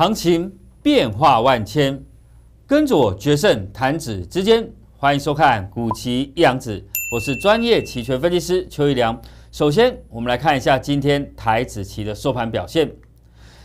行情变化万千，跟着我决胜弹指之间，欢迎收看古棋一阳指，我是专业棋权分析师邱一良。首先，我们来看一下今天台子期的收盘表现。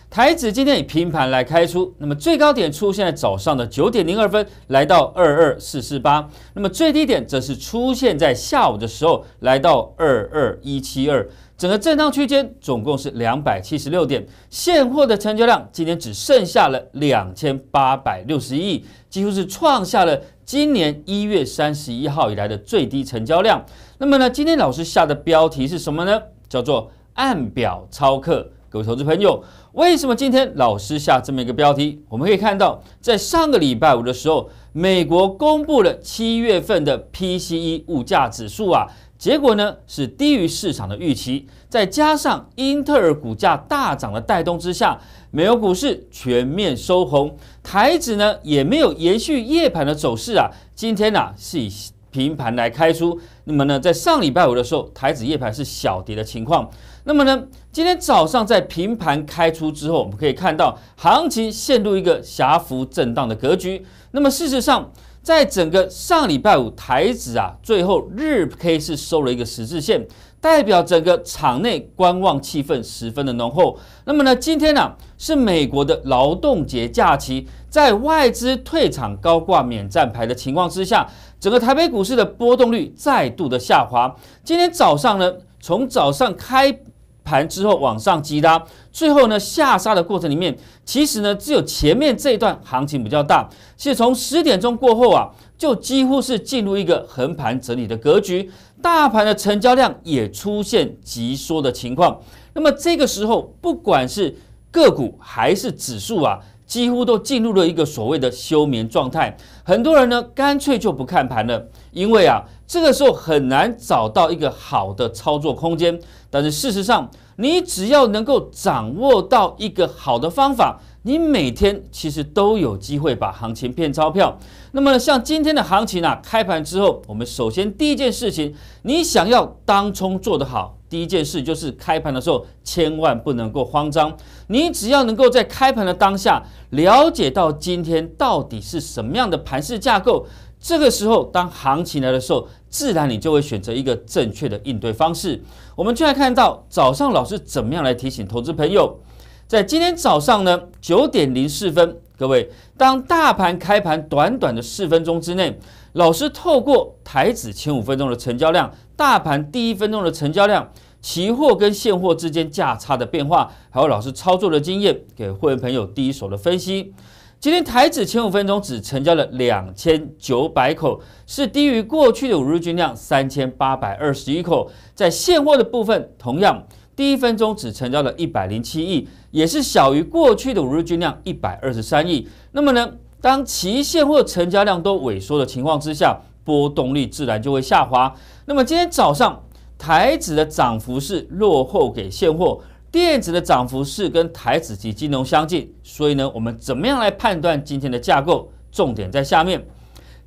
台子今天以平盘来开出，那么最高点出现在早上的九点零二分，来到二二四四八；那么最低点则是出现在下午的时候，来到二二一七二。整个震荡区间总共是两百七十六点，现货的成交量今天只剩下了两千八百六十亿，几乎是创下了今年一月三十一号以来的最低成交量。那么呢，今天老师下的标题是什么呢？叫做“按表操课”，各位投资朋友，为什么今天老师下这么一个标题？我们可以看到，在上个礼拜五的时候，美国公布了七月份的 PCE 物价指数啊。结果呢是低于市场的预期，再加上英特尔股价大涨的带动之下，美欧股市全面收红，台指呢也没有延续夜盘的走势啊，今天啊是以平盘来开出。那么呢，在上礼拜五的时候，台指夜盘是小跌的情况，那么呢，今天早上在平盘开出之后，我们可以看到行情陷入一个狭幅震荡的格局。那么事实上。在整个上礼拜五，台指啊最后日 K 是收了一个十字线，代表整个场内观望气氛十分的浓厚。那么呢，今天呢是美国的劳动节假期，在外资退场高挂免战牌的情况之下，整个台北股市的波动率再度的下滑。今天早上呢，从早上开。盘之后往上击拉，最后呢下杀的过程里面，其实呢只有前面这一段行情比较大。是从十点钟过后啊，就几乎是进入一个横盘整理的格局，大盘的成交量也出现急缩的情况。那么这个时候，不管是个股还是指数啊。几乎都进入了一个所谓的休眠状态，很多人呢干脆就不看盘了，因为啊这个时候很难找到一个好的操作空间。但是事实上，你只要能够掌握到一个好的方法，你每天其实都有机会把行情骗钞票。那么像今天的行情啊，开盘之后，我们首先第一件事情，你想要当冲做得好。第一件事就是开盘的时候千万不能够慌张。你只要能够在开盘的当下了解到今天到底是什么样的盘势架构，这个时候当行情来的时候，自然你就会选择一个正确的应对方式。我们就要看到早上老师怎么样来提醒投资朋友，在今天早上呢九点零四分，各位当大盘开盘短短的四分钟之内，老师透过台指前五分钟的成交量，大盘第一分钟的成交量。期货跟现货之间价差的变化，还有老师操作的经验，给会员朋友第一手的分析。今天台指前五分钟只成交了两千九百口，是低于过去的五日均量三千八百二十一口。在现货的部分，同样第一分钟只成交了一百零七亿，也是小于过去的五日均量一百二十三亿。那么呢，当期现货成交量都萎缩的情况之下，波动率自然就会下滑。那么今天早上。台指的涨幅是落后给现货，电子的涨幅是跟台指及金融相近，所以呢，我们怎么样来判断今天的架构？重点在下面，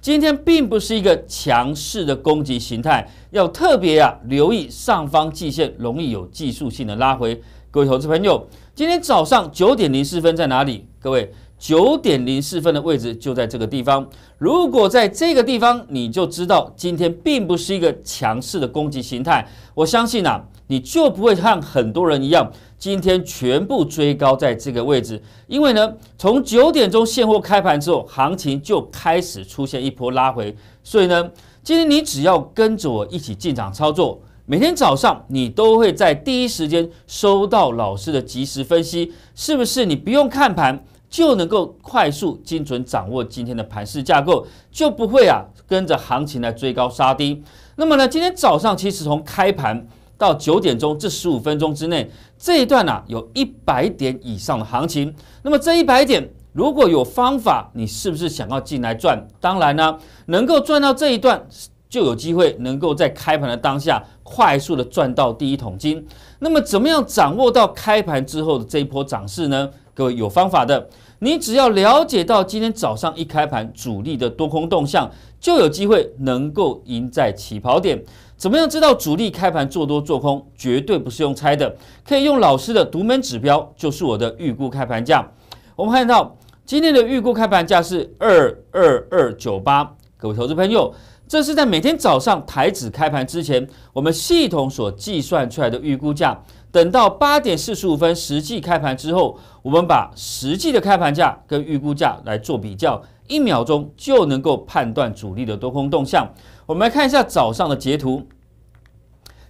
今天并不是一个强势的攻击形态，要特别啊留意上方季线容易有技术性的拉回。各位投资朋友，今天早上九点零四分在哪里？各位。九点零四分的位置就在这个地方。如果在这个地方，你就知道今天并不是一个强势的攻击形态。我相信啊，你就不会像很多人一样，今天全部追高在这个位置。因为呢，从九点钟现货开盘之后，行情就开始出现一波拉回。所以呢，今天你只要跟着我一起进场操作，每天早上你都会在第一时间收到老师的及时分析，是不是？你不用看盘。就能够快速精准掌握今天的盘势架构，就不会啊跟着行情来追高杀低。那么呢，今天早上其实从开盘到九点钟这十五分钟之内，这一段呢有一百点以上的行情。那么这一百点，如果有方法，你是不是想要进来赚？当然呢，能够赚到这一段，就有机会能够在开盘的当下快速的赚到第一桶金。那么怎么样掌握到开盘之后的这一波涨势呢？各位有方法的，你只要了解到今天早上一开盘主力的多空动向，就有机会能够赢在起跑点。怎么样知道主力开盘做多做空？绝对不是用猜的，可以用老师的独门指标，就是我的预估开盘价。我们看到今天的预估开盘价是二二二九八，各位投资朋友，这是在每天早上台指开盘之前，我们系统所计算出来的预估价。等到八点四十五分实际开盘之后，我们把实际的开盘价跟预估价来做比较，一秒钟就能够判断主力的多空动向。我们来看一下早上的截图。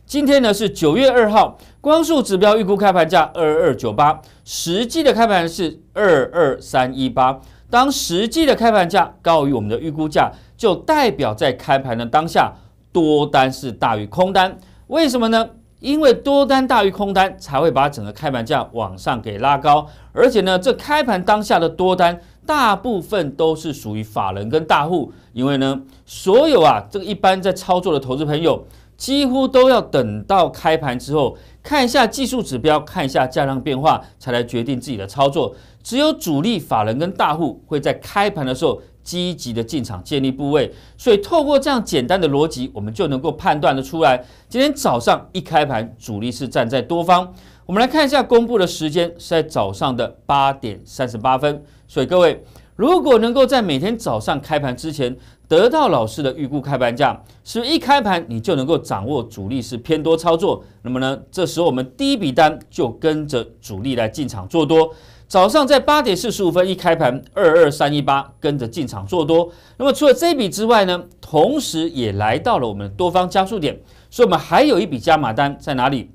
今天呢是九月二号，光速指标预估开盘价二二九八，实际的开盘是二二三一八。当实际的开盘价高于我们的预估价，就代表在开盘的当下多单是大于空单。为什么呢？因为多单大于空单，才会把整个开盘价往上给拉高。而且呢，这开盘当下的多单大部分都是属于法人跟大户。因为呢，所有啊这个一般在操作的投资朋友，几乎都要等到开盘之后，看一下技术指标，看一下价量变化，才来决定自己的操作。只有主力法人跟大户会在开盘的时候。积极的进场建立部位，所以透过这样简单的逻辑，我们就能够判断的出来，今天早上一开盘，主力是站在多方。我们来看一下公布的时间是在早上的八点三十八分。所以各位，如果能够在每天早上开盘之前得到老师的预估开盘价，是不是一开盘你就能够掌握主力是偏多操作？那么呢，这时候我们第一笔单就跟着主力来进场做多。早上在八点四十五分一开盘，二二三一八跟着进场做多。那么除了这笔之外呢，同时也来到了我们多方加速点，所以我们还有一笔加码单在哪里？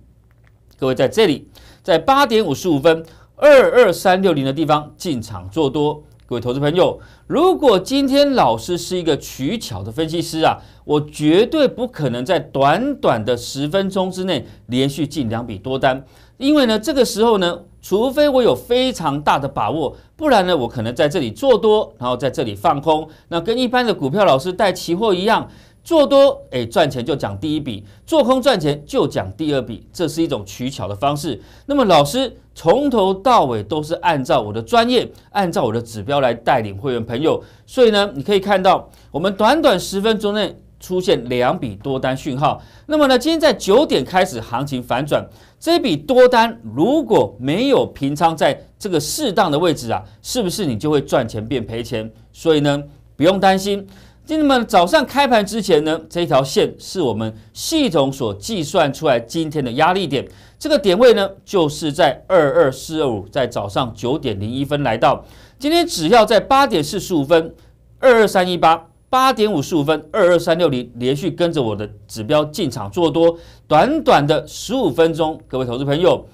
各位在这里，在八点五十五分二二三六零的地方进场做多。各位投资朋友，如果今天老师是一个取巧的分析师啊，我绝对不可能在短短的十分钟之内连续进两笔多单，因为呢，这个时候呢，除非我有非常大的把握，不然呢，我可能在这里做多，然后在这里放空。那跟一般的股票老师带期货一样。做多诶赚钱就讲第一笔，做空赚钱就讲第二笔，这是一种取巧的方式。那么老师从头到尾都是按照我的专业，按照我的指标来带领会员朋友，所以呢，你可以看到我们短短十分钟内出现两笔多单讯号。那么呢，今天在九点开始行情反转，这笔多单如果没有平仓在这个适当的位置啊，是不是你就会赚钱变赔钱？所以呢，不用担心。那么早上开盘之前呢，这条线是我们系统所计算出来今天的压力点，这个点位呢，就是在二二四二五，在早上九点零一分来到，今天只要在八点四十五分二二三一八，八点五十五分二二三六零，连续跟着我的指标进场做多，短短的十五分钟，各位投资朋友。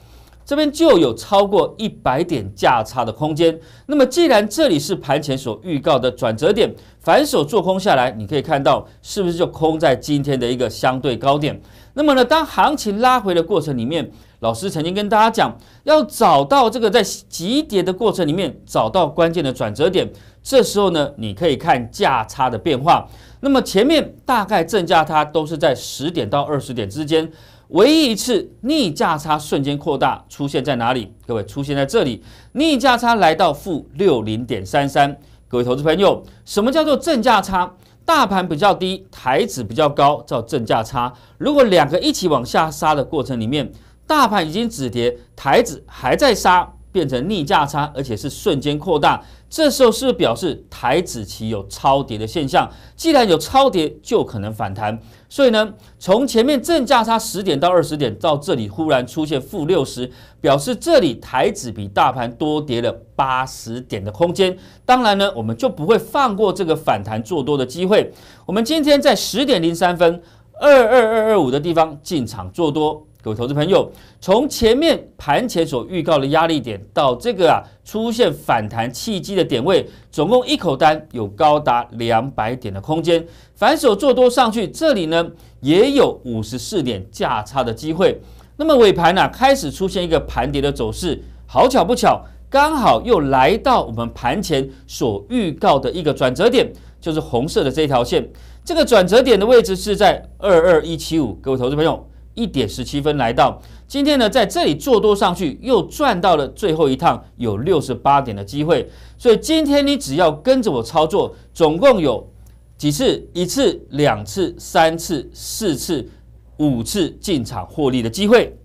这边就有超过一百点价差的空间。那么，既然这里是盘前所预告的转折点，反手做空下来，你可以看到是不是就空在今天的一个相对高点。那么呢，当行情拉回的过程里面，老师曾经跟大家讲，要找到这个在急跌的过程里面找到关键的转折点。这时候呢，你可以看价差的变化。那么前面大概正价它都是在十点到二十点之间。唯一一次逆价差瞬间扩大出现在哪里？各位出现在这里，逆价差来到负六零点三三。各位投资朋友，什么叫做正价差？大盘比较低，台指比较高，叫正价差。如果两个一起往下杀的过程里面，大盘已经止跌，台指还在杀，变成逆价差，而且是瞬间扩大。这时候是表示台指期有超跌的现象。既然有超跌，就可能反弹。所以呢，从前面正价差十点到二十点，到这里忽然出现负六十，表示这里台指比大盘多跌了八十点的空间。当然呢，我们就不会放过这个反弹做多的机会。我们今天在十点零三分二二二二五的地方进场做多。各位投资朋友，从前面盘前所预告的压力点到这个啊出现反弹契机的点位，总共一口单有高达两百点的空间，反手做多上去，这里呢也有五十四点价差的机会。那么尾盘呢开始出现一个盘跌的走势，好巧不巧，刚好又来到我们盘前所预告的一个转折点，就是红色的这条线。这个转折点的位置是在二二一七五，各位投资朋友。一点十七分来到，今天呢在这里做多上去，又赚到了最后一趟有六十八点的机会。所以今天你只要跟着我操作，总共有几次？一次、两次、三次、四次、五次进场获利的机会。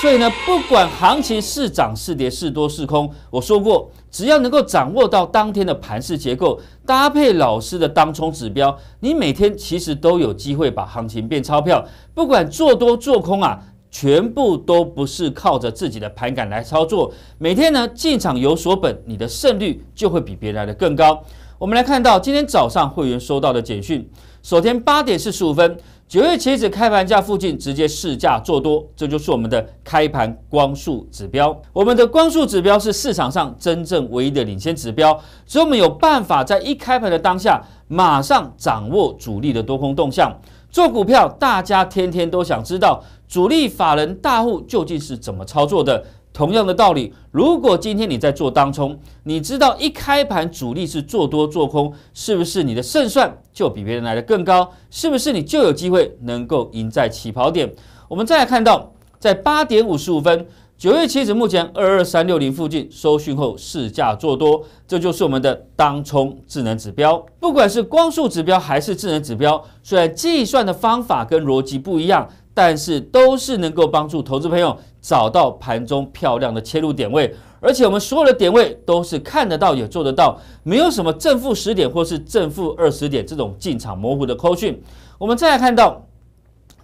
所以呢，不管行情是涨是跌，是多是空，我说过。只要能够掌握到当天的盘式结构，搭配老师的当冲指标，你每天其实都有机会把行情变钞票。不管做多做空啊，全部都不是靠着自己的盘感来操作。每天呢进场有所本，你的胜率就会比别人来的更高。我们来看到今天早上会员收到的简讯，首先八点四十五分。九月茄子开盘价附近直接试价做多，这就是我们的开盘光速指标。我们的光速指标是市场上真正唯一的领先指标，只有我们有办法在一开盘的当下马上掌握主力的多空动向。做股票，大家天天都想知道主力法人大户究竟是怎么操作的。同样的道理，如果今天你在做当冲，你知道一开盘主力是做多做空，是不是你的胜算就比别人来的更高？是不是你就有机会能够赢在起跑点？我们再来看到，在八点五十五分，九月期指目前二二三六零附近收讯后，市价做多，这就是我们的当冲智能指标。不管是光速指标还是智能指标，虽然计算的方法跟逻辑不一样。但是都是能够帮助投资朋友找到盘中漂亮的切入点位，而且我们所有的点位都是看得到也做得到，没有什么正负十点或是正负二十点这种进场模糊的口讯。我们再来看到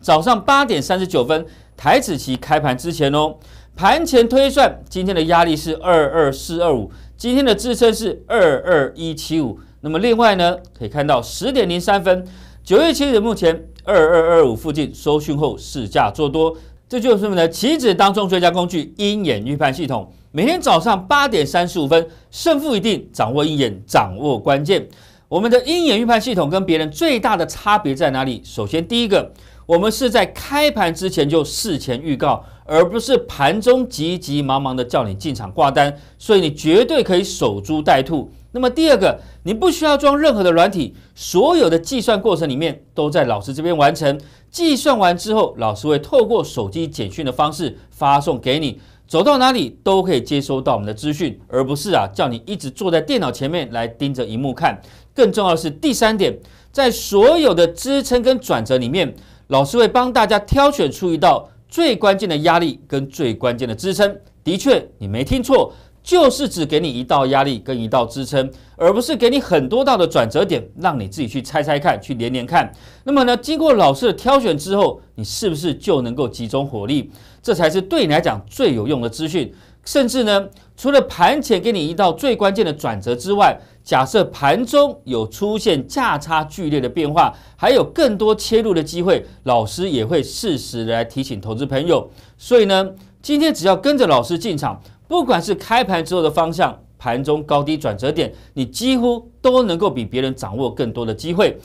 早上八点三十九分，台子期开盘之前哦，盘前推算今天的压力是二二四二五，今天的支撑是二二一七五。那么另外呢，可以看到十点零三分。九月七日，目前二二二五附近收讯后试价做多，这就是我们的棋子当中最佳工具——鹰眼预判系统。每天早上八点三十五分，胜负一定掌握鹰眼，掌握关键。我们的鹰眼预判系统跟别人最大的差别在哪里？首先，第一个，我们是在开盘之前就事前预告，而不是盘中急急忙忙的叫你进场挂单，所以你绝对可以守株待兔。那么第二个，你不需要装任何的软体，所有的计算过程里面都在老师这边完成。计算完之后，老师会透过手机简讯的方式发送给你，走到哪里都可以接收到我们的资讯，而不是啊叫你一直坐在电脑前面来盯着荧幕看。更重要的是第三点，在所有的支撑跟转折里面，老师会帮大家挑选出一道最关键的压力跟最关键的支撑。的确，你没听错。就是只给你一道压力跟一道支撑，而不是给你很多道的转折点，让你自己去猜猜看，去连连看。那么呢，经过老师的挑选之后，你是不是就能够集中火力？这才是对你来讲最有用的资讯。甚至呢，除了盘前给你一道最关键的转折之外，假设盘中有出现价差剧烈的变化，还有更多切入的机会，老师也会适时来提醒投资朋友。所以呢，今天只要跟着老师进场。不管是开盘之后的方向，盘中高低转折点，你几乎都能够比别人掌握更多的机会。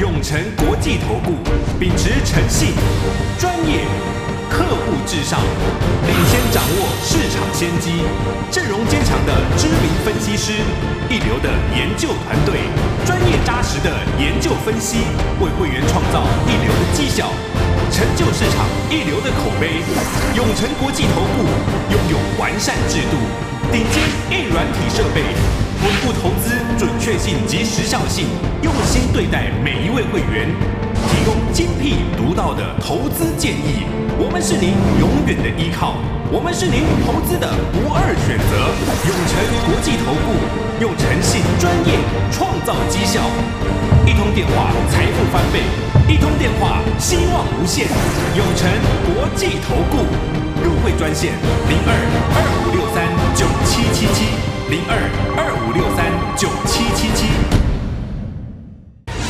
永诚国际投顾，秉持诚信、专业。客户至上，领先掌握市场先机，阵容坚强的知名分析师，一流的研究团队，专业扎实的研究分析，为会员创造一流的绩效，成就市场一流的口碑。永诚国际投顾拥有完善制度，顶尖硬软体设备，稳固投资准确性及时效性，用心对待每一位会员，提供精辟独到的投资建议。我们是您永远的依靠，我们是您投资的不二选择。永诚国际投顾，用诚信、专业创造绩效。一通电话，财富翻倍；一通电话，希望无限。永诚国际投顾入会专线：零二二五六三九七七七，零二二五六三九七七七。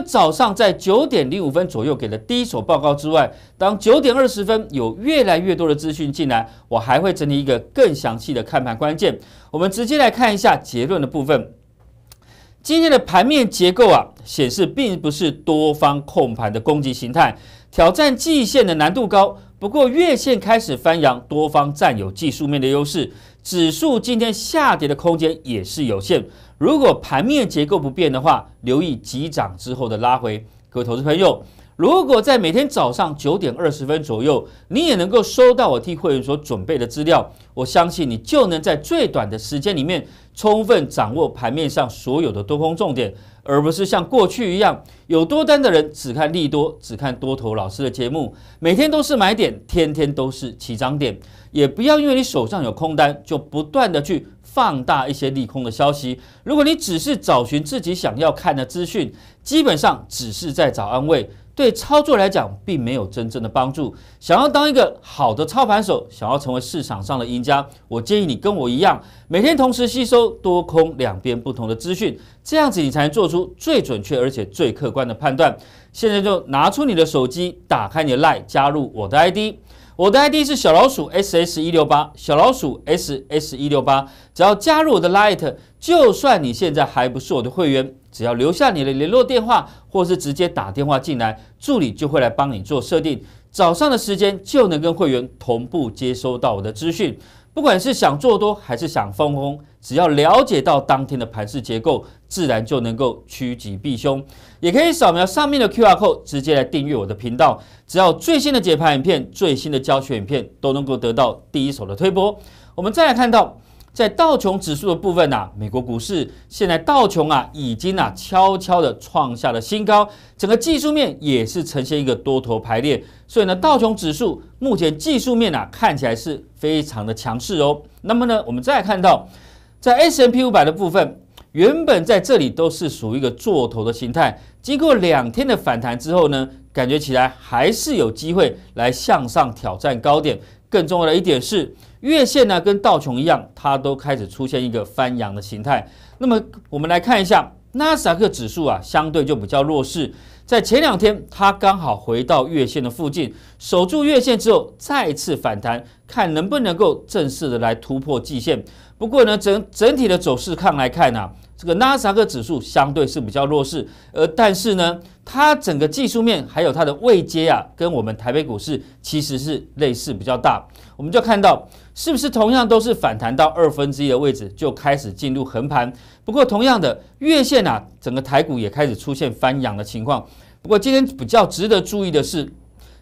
早上在九点零五分左右给的第一手报告之外，当九点二十分有越来越多的资讯进来，我还会整理一个更详细的看盘关键。我们直接来看一下结论的部分。今天的盘面结构啊，显示并不是多方控盘的攻击形态，挑战季线的难度高。不过月线开始翻扬，多方占有技术面的优势，指数今天下跌的空间也是有限。如果盘面结构不变的话，留意急涨之后的拉回。各位投资朋友，如果在每天早上九点二十分左右，你也能够收到我替会员所准备的资料，我相信你就能在最短的时间里面，充分掌握盘面上所有的多空重点，而不是像过去一样，有多单的人只看利多，只看多头老师的节目，每天都是买点，天天都是起涨点，也不要因为你手上有空单，就不断的去。放大一些利空的消息。如果你只是找寻自己想要看的资讯，基本上只是在找安慰。对操作来讲，并没有真正的帮助。想要当一个好的操盘手，想要成为市场上的赢家，我建议你跟我一样，每天同时吸收多空两边不同的资讯，这样子你才能做出最准确而且最客观的判断。现在就拿出你的手机，打开你的 Lite，加入我的 ID。我的 ID 是小老鼠 ss 一六八，小老鼠 ss 一六八。只要加入我的 Lite。就算你现在还不是我的会员，只要留下你的联络电话，或是直接打电话进来，助理就会来帮你做设定，早上的时间就能跟会员同步接收到我的资讯。不管是想做多还是想分红，只要了解到当天的盘式结构，自然就能够趋吉避凶。也可以扫描上面的 Q R 后直接来订阅我的频道，只要最新的解盘影片、最新的教学影片都能够得到第一手的推播。我们再来看到。在道琼指数的部分呢，美国股市现在道琼啊已经啊悄悄的创下了新高，整个技术面也是呈现一个多头排列，所以呢，道琼指数目前技术面啊看起来是非常的强势哦。那么呢，我们再看到在 S n P 五百的部分，原本在这里都是属于一个做头的形态，经过两天的反弹之后呢，感觉起来还是有机会来向上挑战高点。更重要的一点是，月线呢跟道琼一样，它都开始出现一个翻阳的形态。那么我们来看一下纳斯达克指数啊，相对就比较弱势。在前两天，它刚好回到月线的附近，守住月线之后，再次反弹，看能不能够正式的来突破季线。不过呢，整整体的走势看来看呢。这个纳斯达克指数相对是比较弱势，呃，但是呢，它整个技术面还有它的位阶啊，跟我们台北股市其实是类似比较大。我们就看到是不是同样都是反弹到二分之一的位置就开始进入横盘。不过同样的月线啊，整个台股也开始出现翻扬的情况。不过今天比较值得注意的是。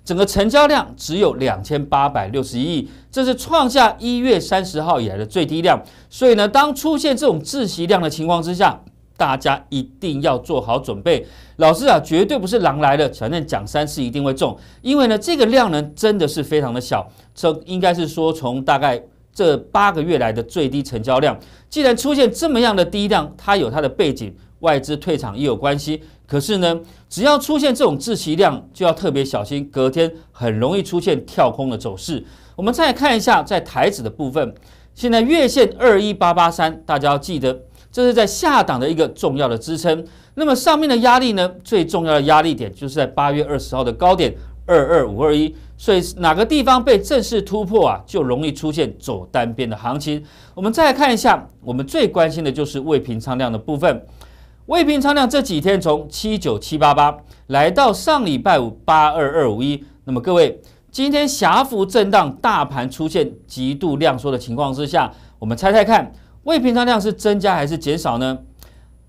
整个成交量只有两千八百六十一亿，这是创下一月三十号以来的最低量。所以呢，当出现这种窒息量的情况之下，大家一定要做好准备。老师啊，绝对不是狼来了，反正讲三次一定会中，因为呢，这个量呢真的是非常的小，这应该是说从大概这八个月来的最低成交量。既然出现这么样的低量，它有它的背景，外资退场也有关系。可是呢，只要出现这种滞期量，就要特别小心，隔天很容易出现跳空的走势。我们再看一下在台指的部分，现在月线二一八八三，大家要记得，这是在下档的一个重要的支撑。那么上面的压力呢，最重要的压力点就是在八月二十号的高点二二五二一。所以哪个地方被正式突破啊，就容易出现走单边的行情。我们再来看一下，我们最关心的就是未平仓量的部分。未平仓量这几天从七九七八八来到上礼拜五八二二五一，那么各位今天狭幅震荡，大盘出现极度量缩的情况之下，我们猜猜看，未平仓量是增加还是减少呢？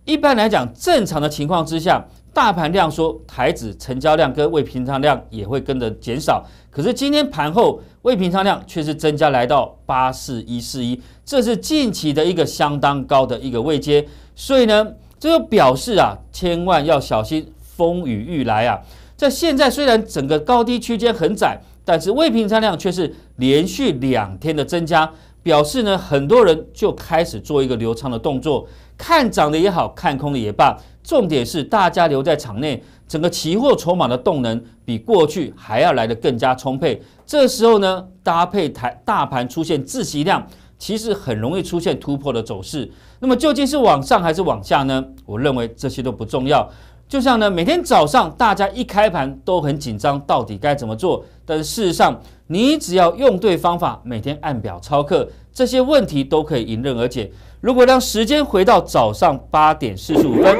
一般来讲，正常的情况之下，大盘量缩，台指成交量跟未平仓量也会跟着减少。可是今天盘后未平仓量却是增加来到八四一四一，这是近期的一个相当高的一个位阶，所以呢。这就表示啊，千万要小心风雨欲来啊！在现在虽然整个高低区间很窄，但是未平仓量却是连续两天的增加，表示呢很多人就开始做一个流畅的动作，看涨的也好看空的也罢，重点是大家留在场内，整个期货筹码的动能比过去还要来得更加充沛。这时候呢，搭配台大盘出现自息量，其实很容易出现突破的走势。那么究竟是往上还是往下呢？我认为这些都不重要。就像呢，每天早上大家一开盘都很紧张，到底该怎么做？但是事实上，你只要用对方法，每天按表操课，这些问题都可以迎刃而解。如果让时间回到早上八点四十五分，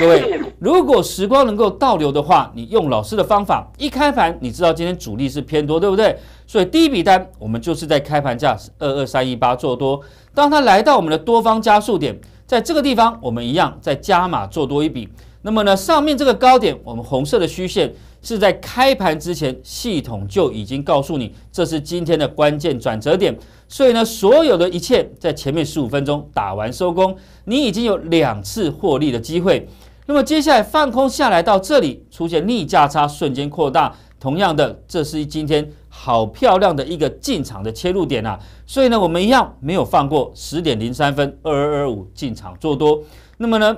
各位。如果时光能够倒流的话，你用老师的方法，一开盘你知道今天主力是偏多，对不对？所以第一笔单我们就是在开盘价二二三一八做多，当它来到我们的多方加速点，在这个地方我们一样再加码做多一笔。那么呢，上面这个高点，我们红色的虚线是在开盘之前系统就已经告诉你，这是今天的关键转折点。所以呢，所有的一切在前面十五分钟打完收工，你已经有两次获利的机会。那么接下来放空下来到这里出现逆价差瞬间扩大，同样的，这是今天好漂亮的一个进场的切入点啊！所以呢，我们一样没有放过十点零三分二二二五进场做多。那么呢，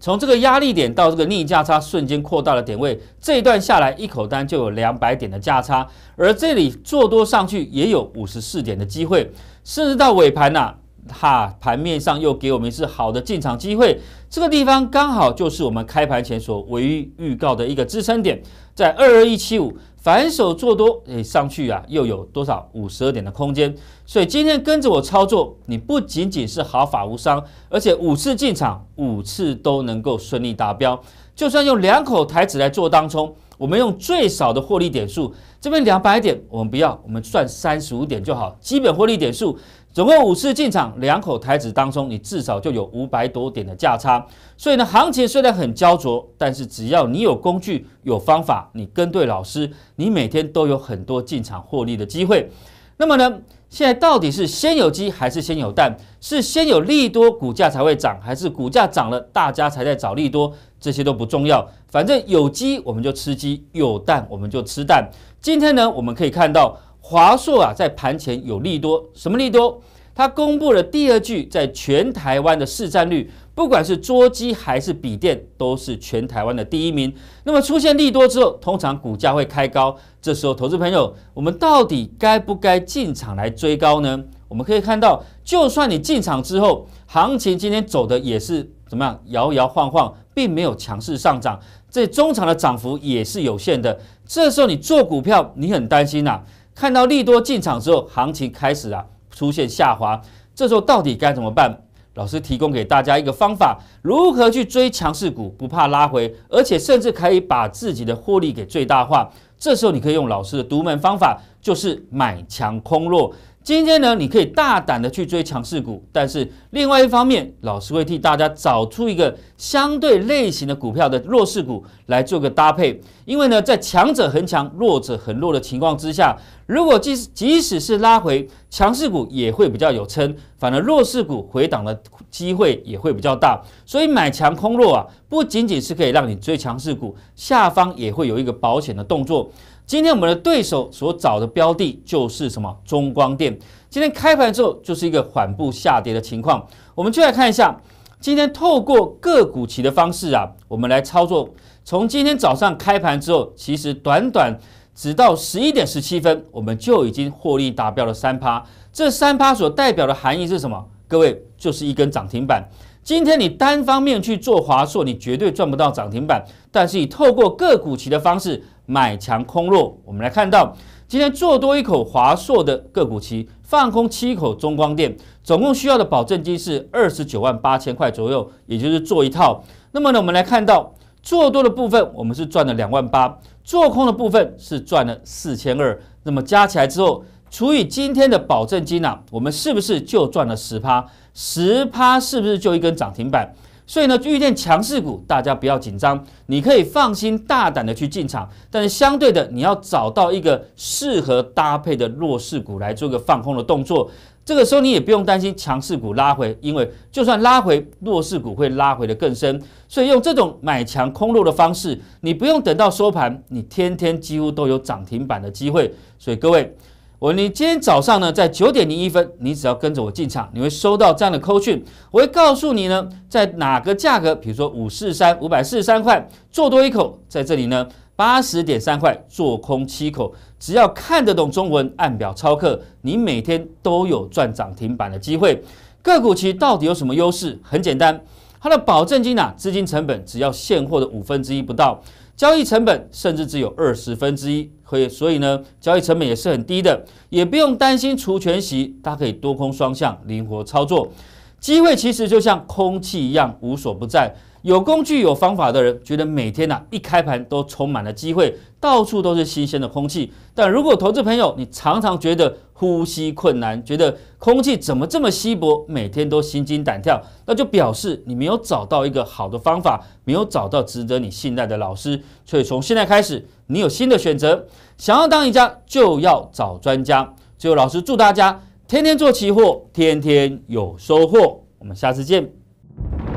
从这个压力点到这个逆价差瞬间扩大的点位，这一段下来一口单就有两百点的价差，而这里做多上去也有五十四点的机会，甚至到尾盘呐。哈，盘面上又给我们一次好的进场机会，这个地方刚好就是我们开盘前所唯一预告的一个支撑点，在二二一七五反手做多，哎，上去啊又有多少五十二点的空间？所以今天跟着我操作，你不仅仅是毫发无伤，而且五次进场五次都能够顺利达标。就算用两口台子来做当冲，我们用最少的获利点数，这边两百点我们不要，我们算三十五点就好，基本获利点数。总共五次进场，两口台子当中，你至少就有五百多点的价差。所以呢，行情虽然很焦灼，但是只要你有工具、有方法，你跟对老师，你每天都有很多进场获利的机会。那么呢，现在到底是先有鸡还是先有蛋？是先有利多股价才会涨，还是股价涨了大家才在找利多？这些都不重要，反正有鸡我们就吃鸡，有蛋我们就吃蛋。今天呢，我们可以看到。华硕啊，在盘前有利多，什么利多？它公布了第二季在全台湾的市占率，不管是桌机还是笔电，都是全台湾的第一名。那么出现利多之后，通常股价会开高。这时候，投资朋友，我们到底该不该进场来追高呢？我们可以看到，就算你进场之后，行情今天走的也是怎么样，摇摇晃晃，并没有强势上涨，这中场的涨幅也是有限的。这时候你做股票，你很担心呐。看到利多进场之后，行情开始啊出现下滑，这时候到底该怎么办？老师提供给大家一个方法，如何去追强势股，不怕拉回，而且甚至可以把自己的获利给最大化。这时候你可以用老师的独门方法，就是买强空弱。今天呢，你可以大胆的去追强势股，但是另外一方面，老师会替大家找出一个相对类型的股票的弱势股来做个搭配。因为呢，在强者恒强、弱者恒弱的情况之下，如果即使即使是拉回强势股也会比较有撑，反而弱势股回档的机会也会比较大。所以买强空弱啊，不仅仅是可以让你追强势股，下方也会有一个保险的动作。今天我们的对手所找的标的就是什么？中光电。今天开盘之后就是一个缓步下跌的情况。我们就来看一下，今天透过个股期的方式啊，我们来操作。从今天早上开盘之后，其实短短只到十一点十七分，我们就已经获利达标了三趴。这三趴所代表的含义是什么？各位就是一根涨停板。今天你单方面去做华硕，你绝对赚不到涨停板。但是以透过个股期的方式。买强空弱，我们来看到今天做多一口华硕的个股期，放空七口中光电，总共需要的保证金是二十九万八千块左右，也就是做一套。那么呢，我们来看到做多的部分，我们是赚了两万八，做空的部分是赚了四千二，那么加起来之后除以今天的保证金啊，我们是不是就赚了十趴？十趴是不是就一根涨停板？所以呢，遇见强势股，大家不要紧张，你可以放心大胆的去进场，但是相对的，你要找到一个适合搭配的弱势股来做个放空的动作。这个时候你也不用担心强势股拉回，因为就算拉回，弱势股会拉回的更深。所以用这种买强空弱的方式，你不用等到收盘，你天天几乎都有涨停板的机会。所以各位。我，你今天早上呢，在九点零一分，你只要跟着我进场，你会收到这样的扣讯，我会告诉你呢，在哪个价格，比如说五四三五百四十三块做多一口，在这里呢，八十点三块做空七口，只要看得懂中文，按表操课，你每天都有赚涨停板的机会。个股期到底有什么优势？很简单，它的保证金呐，资金成本只要现货的五分之一不到。交易成本甚至只有二十分之一，所以所以呢，交易成本也是很低的，也不用担心除权息，它可以多空双向灵活操作，机会其实就像空气一样无所不在。有工具有方法的人，觉得每天呐一开盘都充满了机会，到处都是新鲜的空气。但如果投资朋友，你常常觉得呼吸困难，觉得空气怎么这么稀薄，每天都心惊胆跳，那就表示你没有找到一个好的方法，没有找到值得你信赖的老师。所以从现在开始，你有新的选择，想要当赢家就要找专家。最后，老师祝大家天天做期货，天天有收获。我们下次见。